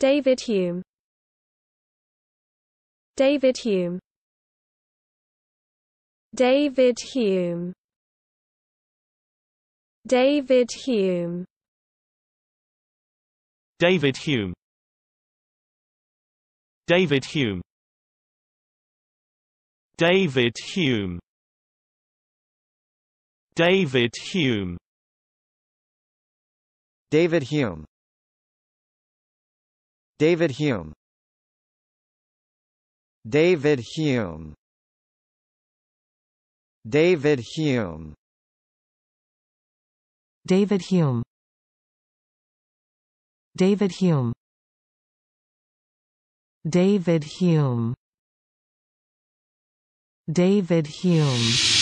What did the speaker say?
David Hume David Hume David Hume David Hume David Hume David Hume David Hume David Hume David Hume David Hume David Hume David Hume David Hume David Hume David Hume David Hume